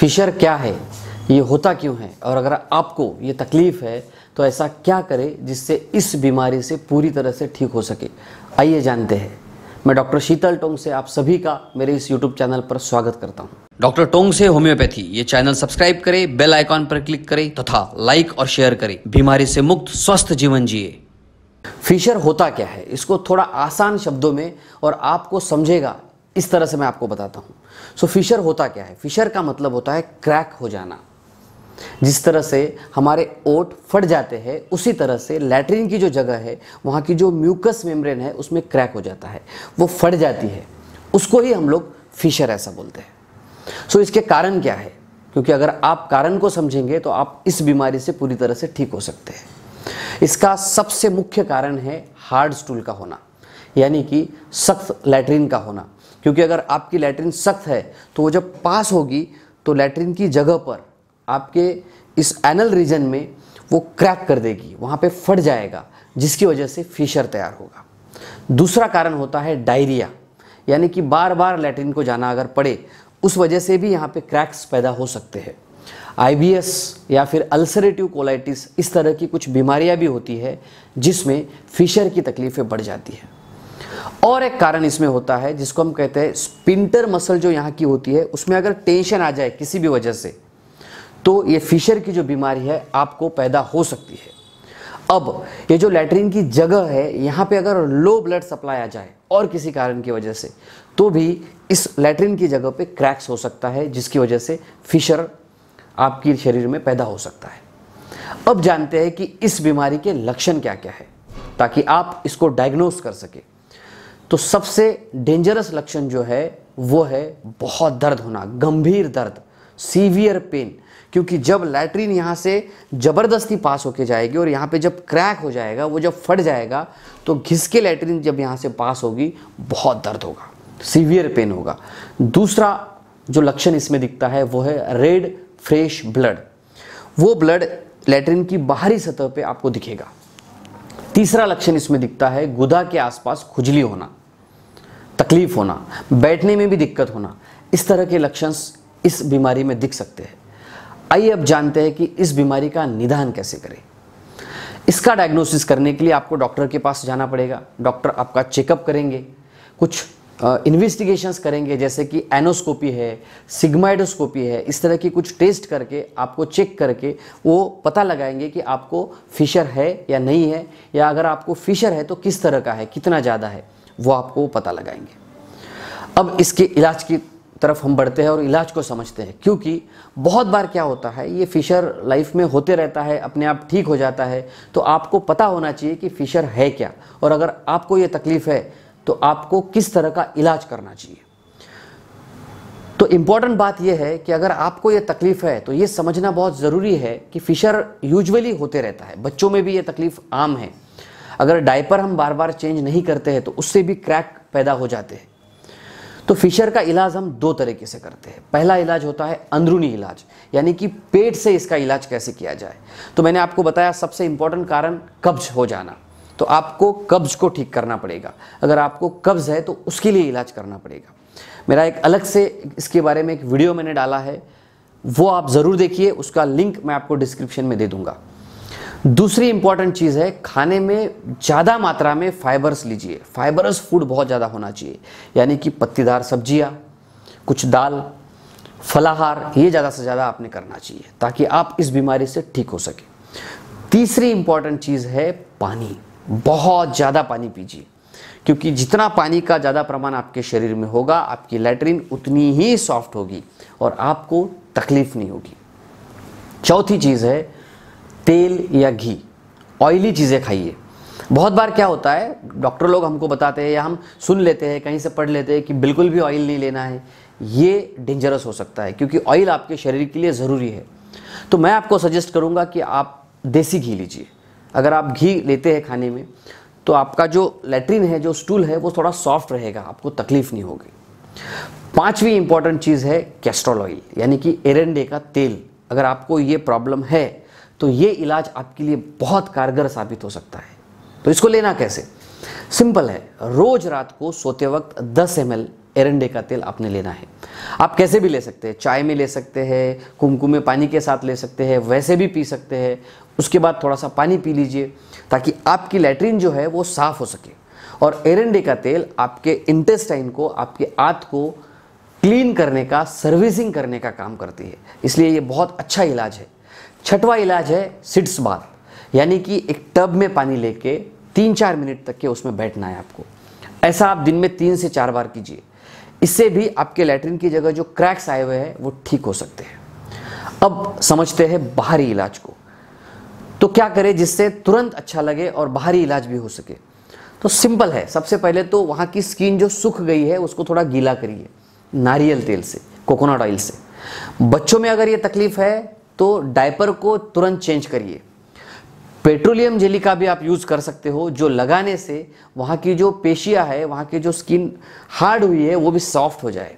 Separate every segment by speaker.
Speaker 1: Fisher क्या है ये होता क्यों है और अगर आपको ये तकलीफ़ है तो ऐसा क्या करें जिससे इस बीमारी से पूरी तरह से ठीक हो सके आइए जानते हैं मैं डॉक्टर शीतल टोंग से आप सभी का मेरे इस यूट्यूब चैनल पर स्वागत करता हूँ डॉक्टर टोंग से होम्योपैथी ये चैनल सब्सक्राइब करें बेल आइकॉन पर क्लिक करें तथा तो लाइक और शेयर करें बीमारी से मुक्त स्वस्थ जीवन जिए फिशर होता क्या है इसको थोड़ा आसान शब्दों में और आपको समझेगा इस तरह से मैं आपको बताता हूं सो so, फिशर होता क्या है फिशर का मतलब होता है क्रैक हो जाना जिस तरह से हमारे ओट फट जाते हैं उसी तरह से लैटरिन की जो जगह है वहां की जो म्यूकस मेम्ब्रेन है उसमें क्रैक हो जाता है वो फट जाती है उसको ही हम लोग फिशर ऐसा बोलते हैं सो so, इसके कारण क्या है क्योंकि अगर आप कारण को समझेंगे तो आप इस बीमारी से पूरी तरह से ठीक हो सकते हैं इसका सबसे मुख्य कारण है हार्ड स्टूल का होना यानी कि सख्त लैटरिन का होना क्योंकि अगर आपकी लेटरिन सख्त है तो वो जब पास होगी तो लेटरिन की जगह पर आपके इस एनल रीजन में वो क्रैक कर देगी वहाँ पे फट जाएगा जिसकी वजह से फिशर तैयार होगा दूसरा कारण होता है डायरिया यानी कि बार बार लैटरिन को जाना अगर पड़े उस वजह से भी यहाँ पे क्रैक्स पैदा हो सकते हैं आई या फिर अल्सरेटिव कोलाइटिस इस तरह की कुछ बीमारियाँ भी होती है जिसमें फिशर की तकलीफ़ें बढ़ जाती हैं और एक कारण इसमें होता है जिसको हम कहते हैं स्पिंटर मसल जो यहाँ की होती है उसमें अगर टेंशन आ जाए किसी भी वजह से तो ये फिशर की जो बीमारी है आपको पैदा हो सकती है अब ये जो लेटरिन की जगह है यहाँ पे अगर लो ब्लड सप्लाई आ जाए और किसी कारण की वजह से तो भी इस लेटरिन की जगह पे क्रैक्स हो सकता है जिसकी वजह से फिशर आपके शरीर में पैदा हो सकता है अब जानते हैं कि इस बीमारी के लक्षण क्या क्या है ताकि आप इसको डायग्नोस कर सकें तो सबसे डेंजरस लक्षण जो है वो है बहुत दर्द होना गंभीर दर्द सीवियर पेन क्योंकि जब लैटरिन यहाँ से ज़बरदस्ती पास होके जाएगी और यहाँ पे जब क्रैक हो जाएगा वो जब फट जाएगा तो घिस के लैट्रीन जब यहाँ से पास होगी बहुत दर्द होगा सीवियर पेन होगा दूसरा जो लक्षण इसमें दिखता है वो है रेड फ्रेश ब्लड वो ब्लड लेटरिन की बाहरी सतह पे आपको दिखेगा तीसरा लक्षण इसमें दिखता है गुदा के आसपास खुजली होना तकलीफ होना बैठने में भी दिक्कत होना इस तरह के लक्षण इस बीमारी में दिख सकते हैं आइए अब जानते हैं कि इस बीमारी का निदान कैसे करें इसका डायग्नोसिस करने के लिए आपको डॉक्टर के पास जाना पड़ेगा डॉक्टर आपका चेकअप करेंगे कुछ इन्वेस्टिगेशंस uh, करेंगे जैसे कि एनोस्कोपी है सिग्माइडोस्कोपी है इस तरह की कुछ टेस्ट करके आपको चेक करके वो पता लगाएंगे कि आपको फिशर है या नहीं है या अगर आपको फिशर है तो किस तरह का है कितना ज़्यादा है वो आपको पता लगाएंगे अब इसके इलाज की तरफ हम बढ़ते हैं और इलाज को समझते हैं क्योंकि बहुत बार क्या होता है ये फिशर लाइफ में होते रहता है अपने आप ठीक हो जाता है तो आपको पता होना चाहिए कि फिशर है क्या और अगर आपको ये तकलीफ है तो आपको किस तरह का इलाज करना चाहिए तो इम्पॉर्टेंट बात यह है कि अगर आपको ये तकलीफ है तो ये समझना बहुत ज़रूरी है कि फिशर यूजुअली होते रहता है बच्चों में भी ये तकलीफ आम है अगर डायपर हम बार बार चेंज नहीं करते हैं तो उससे भी क्रैक पैदा हो जाते हैं तो फिशर का इलाज हम दो तरीके से करते हैं पहला इलाज होता है अंदरूनी इलाज यानी कि पेट से इसका इलाज कैसे किया जाए तो मैंने आपको बताया सबसे इम्पोर्टेंट कारण कब्ज हो जाना तो आपको कब्ज को ठीक करना पड़ेगा अगर आपको कब्ज है तो उसके लिए इलाज करना पड़ेगा मेरा एक अलग से इसके बारे में एक वीडियो मैंने डाला है वो आप ज़रूर देखिए उसका लिंक मैं आपको डिस्क्रिप्शन में दे दूंगा दूसरी इंपॉर्टेंट चीज़ है खाने में ज़्यादा मात्रा में फाइबर्स लीजिए फाइबरस फूड बहुत ज़्यादा होना चाहिए यानी कि पत्तीदार सब्जियाँ कुछ दाल फलाहार ये ज़्यादा से ज़्यादा आपने करना चाहिए ताकि आप इस बीमारी से ठीक हो सके तीसरी इंपॉर्टेंट चीज़ है पानी बहुत ज़्यादा पानी पीजिए क्योंकि जितना पानी का ज़्यादा प्रमाण आपके शरीर में होगा आपकी लैट्रिन उतनी ही सॉफ्ट होगी और आपको तकलीफ नहीं होगी चौथी चीज़ है तेल या घी ऑयली चीज़ें खाइए बहुत बार क्या होता है डॉक्टर लोग हमको बताते हैं या हम सुन लेते हैं कहीं से पढ़ लेते हैं कि बिल्कुल भी ऑयल नहीं लेना है ये डेंजरस हो सकता है क्योंकि ऑयल आपके शरीर के लिए ज़रूरी है तो मैं आपको सजेस्ट करूँगा कि आप देसी घी लीजिए अगर आप घी लेते हैं खाने में तो आपका जो लेटरिन है जो स्टूल है वो थोड़ा सॉफ्ट रहेगा आपको तकलीफ़ नहीं होगी पांचवी इंपॉर्टेंट चीज़ है कैस्ट्रॉल ऑयल यानी कि एरेंडे का तेल अगर आपको ये प्रॉब्लम है तो ये इलाज आपके लिए बहुत कारगर साबित हो सकता है तो इसको लेना कैसे सिंपल है रोज रात को सोते वक्त 10 एम एरंडे का तेल आपने लेना है आप कैसे भी ले सकते हैं चाय में ले सकते हैं कुमकुम में पानी के साथ ले सकते हैं वैसे भी पी सकते हैं उसके बाद थोड़ा सा पानी पी लीजिए ताकि आपकी लेटरिन जो है वो साफ़ हो सके और एरंडे का तेल आपके इंटेस्टाइन को आपके आंत को क्लीन करने का सर्विसिंग करने का काम करती है इसलिए ये बहुत अच्छा इलाज है छठवा इलाज है सिड्स बाथ यानी कि एक टब में पानी लेके तीन चार मिनट तक के उसमें बैठना है आपको ऐसा आप दिन में तीन से चार बार कीजिए इससे भी आपके लेटरिन की जगह जो क्रैक्स आए हुए हैं वो ठीक हो सकते हैं अब समझते हैं बाहरी इलाज को तो क्या करें जिससे तुरंत अच्छा लगे और बाहरी इलाज भी हो सके तो सिंपल है सबसे पहले तो वहाँ की स्किन जो सूख गई है उसको थोड़ा गीला करिए नारियल तेल से कोकोनट ऑयल से बच्चों में अगर ये तकलीफ है तो डायपर को तुरंत चेंज करिए पेट्रोलियम जेली का भी आप यूज़ कर सकते हो जो लगाने से वहाँ की जो पेशिया है वहाँ की जो स्किन हार्ड हुई है वो भी सॉफ्ट हो जाए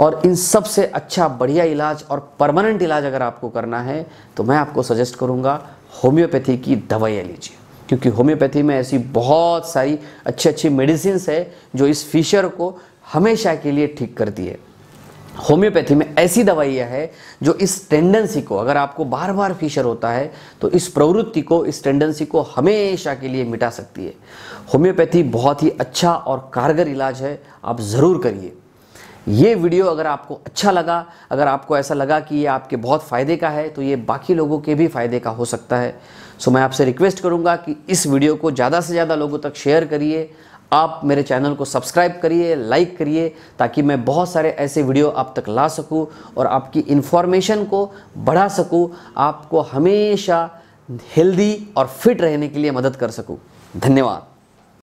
Speaker 1: और इन सब से अच्छा बढ़िया इलाज और परमानेंट इलाज अगर आपको करना है तो मैं आपको सजेस्ट करूँगा होम्योपैथी की दवाइयाँ लीजिए क्योंकि होम्योपैथी में ऐसी बहुत सारी अच्छी अच्छी मेडिसिन है जो इस फिशर को हमेशा के लिए ठीक करती है होम्योपैथी में ऐसी दवाइयाँ है जो इस टेंडेंसी को अगर आपको बार बार फीशर होता है तो इस प्रवृत्ति को इस टेंडेंसी को हमेशा के लिए मिटा सकती है होम्योपैथी बहुत ही अच्छा और कारगर इलाज है आप ज़रूर करिए ये वीडियो अगर आपको अच्छा लगा अगर आपको ऐसा लगा कि ये आपके बहुत फ़ायदे का है तो ये बाकी लोगों के भी फ़ायदे का हो सकता है सो मैं आपसे रिक्वेस्ट करूँगा कि इस वीडियो को ज़्यादा से ज़्यादा लोगों तक शेयर करिए आप मेरे चैनल को सब्सक्राइब करिए लाइक करिए ताकि मैं बहुत सारे ऐसे वीडियो आप तक ला सकूं और आपकी इन्फॉर्मेशन को बढ़ा सकूं आपको हमेशा हेल्दी और फिट रहने के लिए मदद कर सकूं धन्यवाद